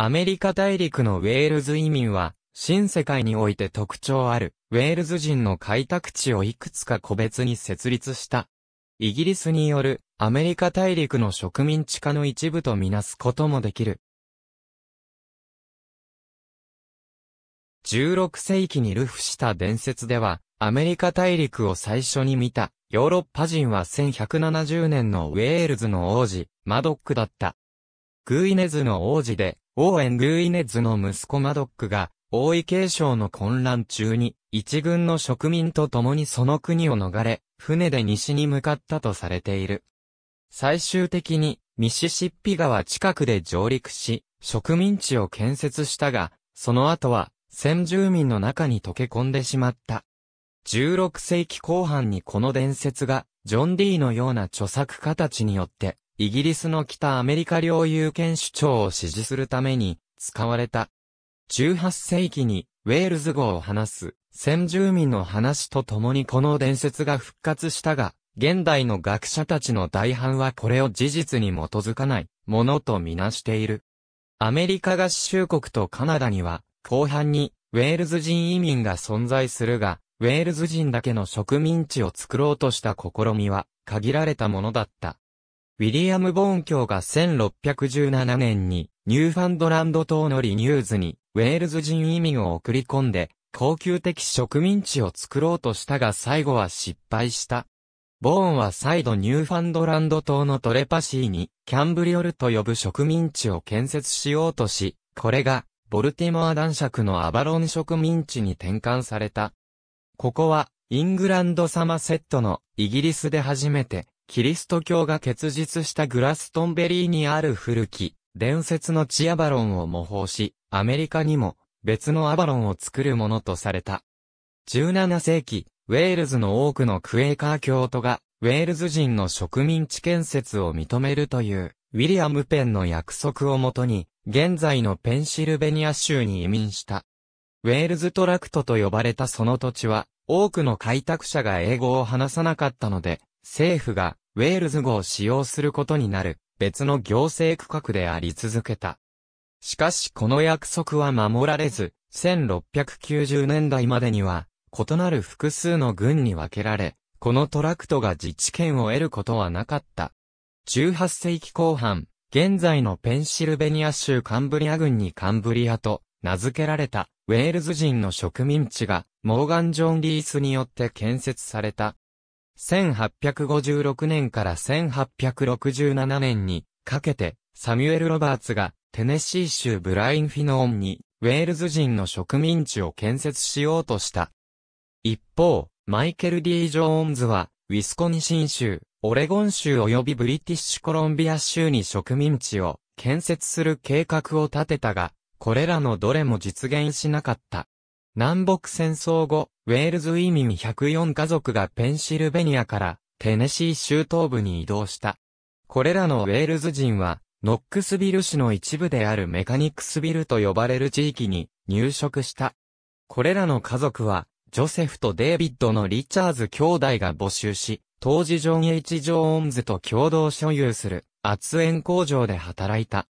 アメリカ大陸のウェールズ移民は、新世界において特徴ある、ウェールズ人の開拓地をいくつか個別に設立した。イギリスによる、アメリカ大陸の植民地化の一部とみなすこともできる。16世紀にルフした伝説では、アメリカ大陸を最初に見た、ヨーロッパ人は1170年のウェールズの王子、マドックだった。グイネズの王子で、オーエン・ルーイネズの息子マドックが、王位継承の混乱中に、一軍の植民と共にその国を逃れ、船で西に向かったとされている。最終的に、ミシシッピ川近くで上陸し、植民地を建設したが、その後は、先住民の中に溶け込んでしまった。16世紀後半にこの伝説が、ジョン・ディーのような著作家たちによって、イギリスの北アメリカ領有権主張を支持するために使われた。18世紀にウェールズ語を話す先住民の話とともにこの伝説が復活したが、現代の学者たちの大半はこれを事実に基づかないものとみなしている。アメリカ合衆国とカナダには、後半にウェールズ人移民が存在するが、ウェールズ人だけの植民地を作ろうとした試みは限られたものだった。ウィリアム・ボーン卿が1617年にニューファンドランド島のリニューズにウェールズ人移民を送り込んで高級的植民地を作ろうとしたが最後は失敗した。ボーンは再度ニューファンドランド島のトレパシーにキャンブリオルと呼ぶ植民地を建設しようとし、これがボルティモア男爵のアバロン植民地に転換された。ここはイングランドサマセットのイギリスで初めてキリスト教が結実したグラストンベリーにある古き、伝説のチアバロンを模倣し、アメリカにも別のアバロンを作るものとされた。17世紀、ウェールズの多くのクエーカー教徒が、ウェールズ人の植民地建設を認めるという、ウィリアム・ペンの約束をもとに、現在のペンシルベニア州に移民した。ウェールズトラクトと呼ばれたその土地は、多くの開拓者が英語を話さなかったので、政府がウェールズ語を使用することになる別の行政区画であり続けた。しかしこの約束は守られず、1690年代までには、異なる複数の軍に分けられ、このトラクトが自治権を得ることはなかった。18世紀後半、現在のペンシルベニア州カンブリア郡にカンブリアと名付けられたウェールズ人の植民地がモーガン・ジョン・リースによって建設された。1856年から1867年にかけて、サミュエル・ロバーツがテネシー州ブラインフィノーンにウェールズ人の植民地を建設しようとした。一方、マイケル・ディ・ジョーンズは、ウィスコニシン州、オレゴン州及びブリティッシュコロンビア州に植民地を建設する計画を立てたが、これらのどれも実現しなかった。南北戦争後、ウェールズ移民104家族がペンシルベニアからテネシー州東部に移動した。これらのウェールズ人は、ノックスビル市の一部であるメカニックスビルと呼ばれる地域に入植した。これらの家族は、ジョセフとデイビッドのリチャーズ兄弟が募集し、当時ジョン・ H・ ジョーンズと共同所有する圧縁工場で働いた。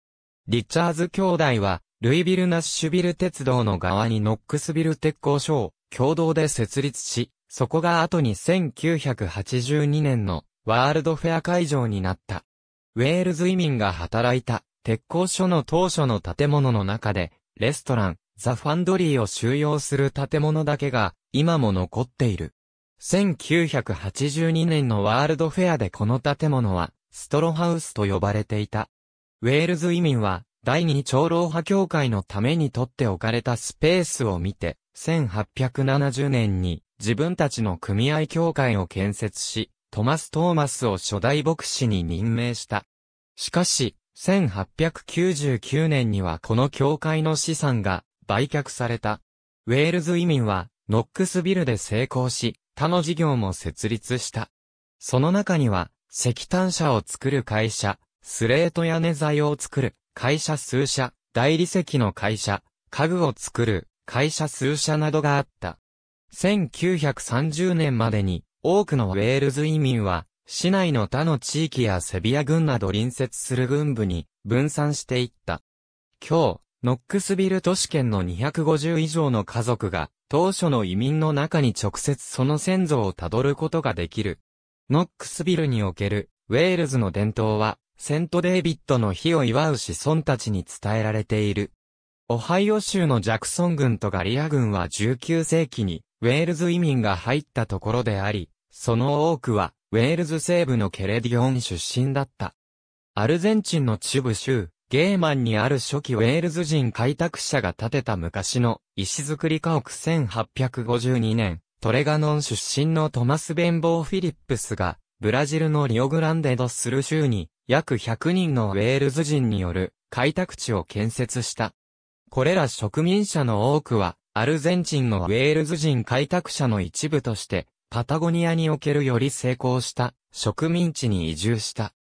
リチャーズ兄弟はルイビル・ナッシュビル鉄道の側にノックスビル鉄工所を共同で設立し、そこが後に1982年のワールドフェア会場になった。ウェールズ移民が働いた鉄工所の当初の建物の中で、レストラン、ザ・ファンドリーを収容する建物だけが今も残っている。1982年のワールドフェアでこの建物はストロハウスと呼ばれていた。ウェールズ移民は第二長老派協会のために取っておかれたスペースを見て、1870年に自分たちの組合協会を建設し、トマス・トーマスを初代牧師に任命した。しかし、1899年にはこの協会の資産が売却された。ウェールズ移民はノックスビルで成功し、他の事業も設立した。その中には、石炭車を作る会社、スレート屋根材を作る、会社数社、大理石の会社、家具を作る会社数社などがあった。1930年までに多くのウェールズ移民は市内の他の地域やセビア軍など隣接する軍部に分散していった。今日、ノックスビル都市圏の250以上の家族が当初の移民の中に直接その先祖をたどることができる。ノックスビルにおけるウェールズの伝統はセントデイビッドの日を祝う子孫たちに伝えられている。オハイオ州のジャクソン軍とガリア軍は19世紀にウェールズ移民が入ったところであり、その多くはウェールズ西部のケレディオン出身だった。アルゼンチンのチュブ州、ゲーマンにある初期ウェールズ人開拓者が建てた昔の石造り家屋1852年、トレガノン出身のトマス・ベンボー・フィリップスが、ブラジルのリオグランデドスル州に約100人のウェールズ人による開拓地を建設した。これら植民者の多くは、アルゼンチンのウェールズ人開拓者の一部として、パタゴニアにおけるより成功した植民地に移住した。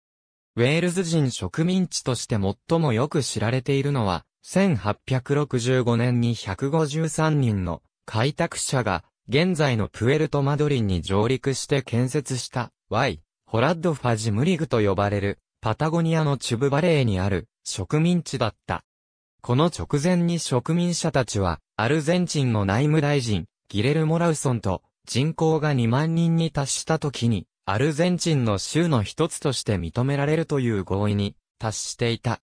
ウェールズ人植民地として最もよく知られているのは、1865年に153人の開拓者が、現在のプエルトマドリンに上陸して建設した、Y、ホラッドファジムリグと呼ばれるパタゴニアのチュブバレーにある植民地だった。この直前に植民者たちは、アルゼンチンの内務大臣、ギレル・モラウソンと人口が2万人に達した時に、アルゼンチンの州の一つとして認められるという合意に達していた。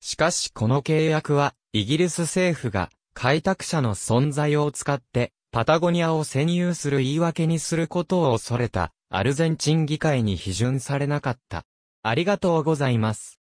しかしこの契約は、イギリス政府が開拓者の存在を使って、パタゴニアを占有する言い訳にすることを恐れた、アルゼンチン議会に批准されなかった。ありがとうございます。